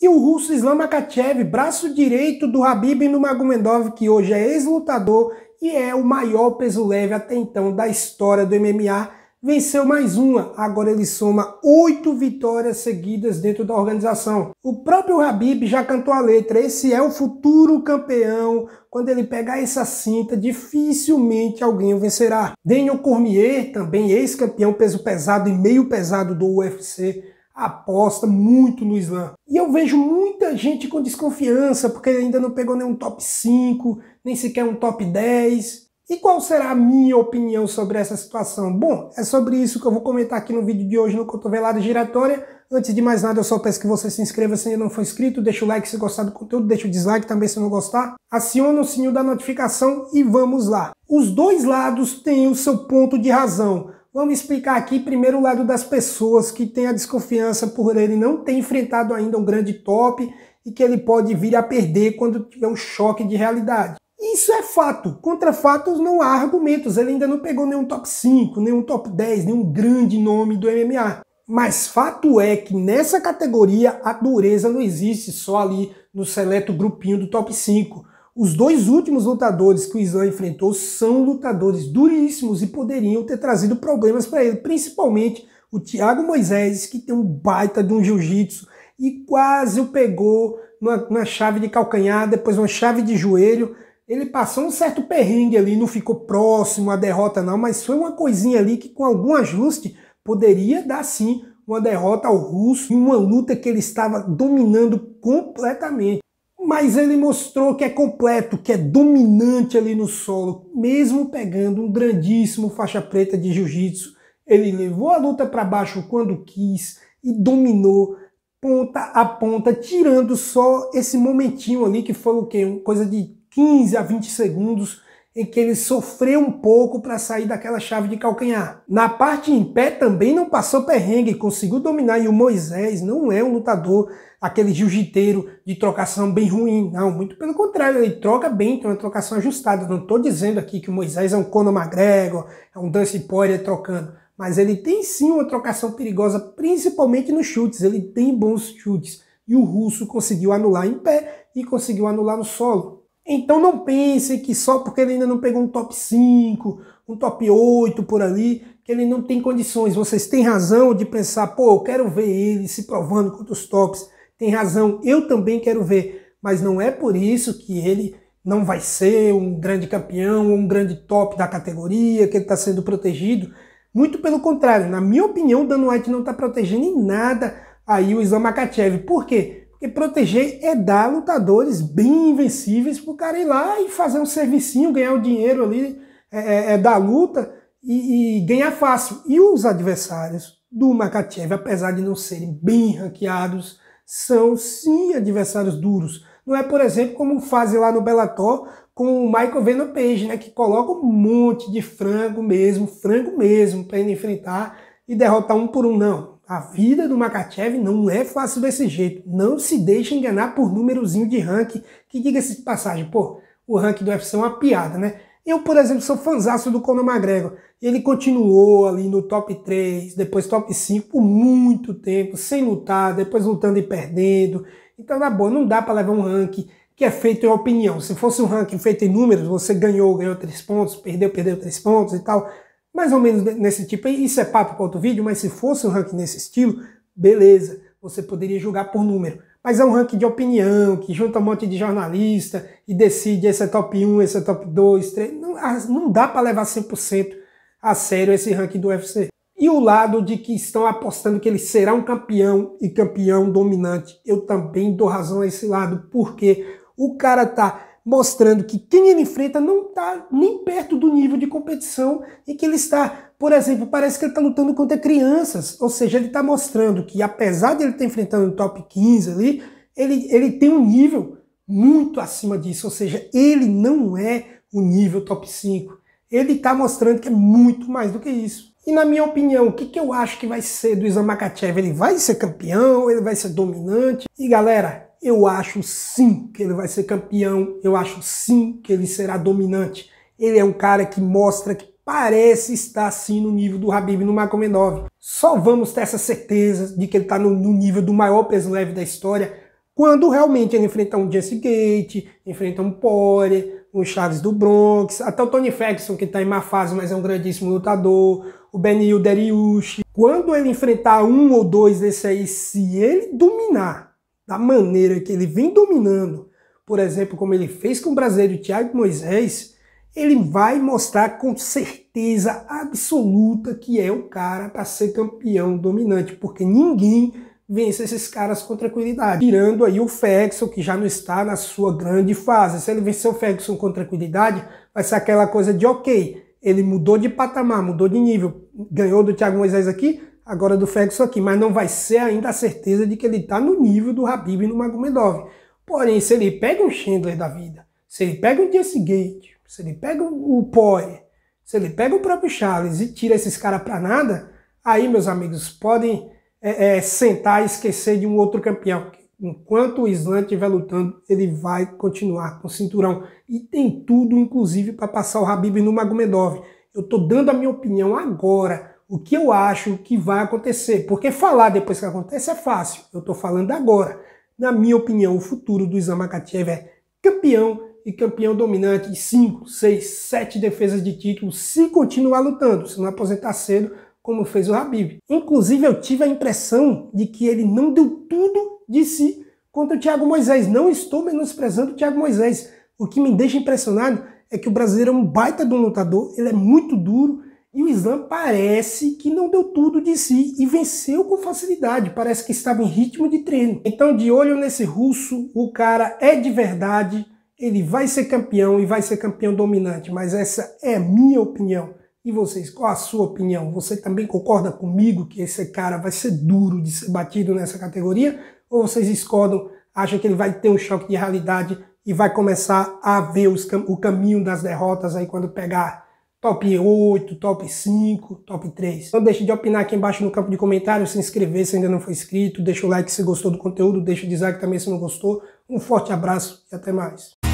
E o russo Islam Makachev, braço direito do Habib Nurmagomedov, que hoje é ex-lutador e é o maior peso leve até então da história do MMA, venceu mais uma. Agora ele soma oito vitórias seguidas dentro da organização. O próprio Habib já cantou a letra: esse é o futuro campeão. Quando ele pegar essa cinta, dificilmente alguém o vencerá. Daniel Cormier, também ex-campeão peso pesado e meio pesado do UFC, aposta muito no slam. E eu vejo muita gente com desconfiança, porque ainda não pegou nenhum top 5, nem sequer um top 10. E qual será a minha opinião sobre essa situação? Bom, é sobre isso que eu vou comentar aqui no vídeo de hoje no Cotovelada Giratória. Antes de mais nada, eu só peço que você se inscreva se ainda não for inscrito, deixa o like se gostar do conteúdo, deixa o dislike também se não gostar, aciona o sininho da notificação e vamos lá. Os dois lados têm o seu ponto de razão. Vamos explicar aqui primeiro o lado das pessoas que têm a desconfiança por ele não ter enfrentado ainda um grande top e que ele pode vir a perder quando tiver um choque de realidade. Isso é fato. Contra fatos não há argumentos. Ele ainda não pegou nenhum top 5, nenhum top 10, nenhum grande nome do MMA. Mas fato é que nessa categoria a dureza não existe só ali no seleto grupinho do top 5. Os dois últimos lutadores que o Islam enfrentou são lutadores duríssimos e poderiam ter trazido problemas para ele, principalmente o Thiago Moisés, que tem um baita de um jiu-jitsu e quase o pegou numa, chave de calcanhar, depois uma chave de joelho. Ele passou um certo perrengue ali, não ficou próximo à derrota não, mas foi uma coisinha ali que com algum ajuste poderia dar sim uma derrota ao russo em uma luta que ele estava dominando completamente mas ele mostrou que é completo, que é dominante ali no solo, mesmo pegando um grandíssimo faixa preta de jiu-jitsu. Ele levou a luta para baixo quando quis e dominou ponta a ponta, tirando só esse momentinho ali que foi o quê? Coisa de 15 a 20 segundos em que ele sofreu um pouco para sair daquela chave de calcanhar. Na parte em pé também não passou perrengue, conseguiu dominar. E o Moisés não é um lutador, aquele jiu-jiteiro de trocação bem ruim, não. Muito pelo contrário, ele troca bem, tem uma trocação ajustada. Não estou dizendo aqui que o Moisés é um Conor McGregor, é um Dance Poirier trocando. Mas ele tem sim uma trocação perigosa, principalmente nos chutes. Ele tem bons chutes. E o russo conseguiu anular em pé e conseguiu anular no solo. Então não pense que só porque ele ainda não pegou um top 5, um top 8 por ali, que ele não tem condições. Vocês têm razão de pensar, pô, eu quero ver ele se provando contra os tops. Tem razão, eu também quero ver. Mas não é por isso que ele não vai ser um grande campeão, um grande top da categoria, que ele está sendo protegido. Muito pelo contrário, na minha opinião, o Dan White não está protegendo em nada aí o Islam Makachev. Por quê? Porque proteger é dar lutadores bem invencíveis para o cara ir lá e fazer um servicinho, ganhar o dinheiro ali é, é, é da luta e, e, ganhar fácil. E os adversários do Makachev, apesar de não serem bem ranqueados, são sim adversários duros. Não é, por exemplo, como fazem lá no Bellator com o Michael Venom Page, né, que coloca um monte de frango mesmo, frango mesmo, para ele enfrentar e derrotar um por um. Não, a vida do Makachev não é fácil desse jeito. Não se deixe enganar por númerozinho de ranking, que diga-se de passagem, pô, o ranking do UFC é uma piada, né? Eu, por exemplo, sou fanzaço do Conor McGregor. Ele continuou ali no top 3, depois top 5 por muito tempo, sem lutar, depois lutando e perdendo. Então, na tá boa, não dá para levar um ranking que é feito em opinião. Se fosse um ranking feito em números, você ganhou, ganhou três pontos, perdeu, perdeu três pontos e tal mais ou menos nesse tipo. Isso é papo para outro vídeo, mas se fosse um ranking nesse estilo, beleza, você poderia julgar por número. Mas é um ranking de opinião, que junta um monte de jornalista e decide esse é top 1, esse é top 2, 3. Não, ah, não dá para levar 100% a sério esse ranking do UFC. E o lado de que estão apostando que ele será um campeão e campeão dominante, eu também dou razão a esse lado, porque o cara tá mostrando que quem ele enfrenta não está nem perto do nível de competição e que ele está, por exemplo, parece que ele está lutando contra crianças, ou seja, ele está mostrando que apesar de ele estar tá enfrentando o top 15 ali, ele, ele tem um nível muito acima disso, ou seja, ele não é o nível top 5. Ele está mostrando que é muito mais do que isso. E na minha opinião, o que, que eu acho que vai ser do Islam Makachev? Ele vai ser campeão? Ele vai ser dominante? E galera, eu acho sim que ele vai ser campeão, eu acho sim que ele será dominante. Ele é um cara que mostra que parece estar sim no nível do Habib no Nurmagomedov. Só vamos ter essa certeza de que ele está no, no, nível do maior peso leve da história quando realmente ele enfrentar um Jesse Gate, enfrentar um Poirier, um Chaves do Bronx, até o Tony Ferguson que está em má fase, mas é um grandíssimo lutador, o Benil Deriushi. Quando ele enfrentar um ou dois desse aí, se ele dominar da maneira que ele vem dominando, por exemplo, como ele fez com o brasileiro Thiago Moisés, ele vai mostrar com certeza absoluta que é o cara para ser campeão dominante, porque ninguém vence esses caras com tranquilidade. Tirando aí o Ferguson, que já não está na sua grande fase. Se ele vencer o Ferguson com tranquilidade, vai ser aquela coisa de ok, ele mudou de patamar, mudou de nível, ganhou do Thiago Moisés aqui, agora do Ferguson aqui, mas não vai ser ainda a certeza de que ele está no nível do Habib e no Magomedov. Porém, se ele pega um Chandler da vida, se ele pega um Jesse Gate, se ele pega o Poirier, se ele pega o próprio Charles e tira esses caras para nada, aí, meus amigos, podem é, é, sentar e esquecer de um outro campeão. Enquanto o Islã estiver lutando, ele vai continuar com o cinturão. E tem tudo, inclusive, para passar o Habib no Magomedov. Eu estou dando a minha opinião agora o que eu acho que vai acontecer. Porque falar depois que acontece é fácil. Eu estou falando agora. Na minha opinião, o futuro do Islamakachev é campeão e campeão dominante Cinco, 5, 6, 7 defesas de título se continuar lutando, se não aposentar cedo, como fez o Habib. Inclusive, eu tive a impressão de que ele não deu tudo de si contra o Thiago Moisés. Não estou menosprezando o Thiago Moisés. O que me deixa impressionado é que o brasileiro é um baita de um lutador, ele é muito duro, e o Islã parece que não deu tudo de si e venceu com facilidade, parece que estava em ritmo de treino. Então, de olho nesse russo, o cara é de verdade, ele vai ser campeão e vai ser campeão dominante, mas essa é minha opinião. E vocês, qual a sua opinião? Você também concorda comigo que esse cara vai ser duro de ser batido nessa categoria? Ou vocês discordam, acham que ele vai ter um choque de realidade e vai começar a ver cam o caminho das derrotas aí quando pegar top 8, top 5, top 3. Não deixe de opinar aqui embaixo no campo de comentários. se inscrever se ainda não for inscrito, deixa o like se gostou do conteúdo, deixa o dislike também se não gostou. Um forte abraço e até mais.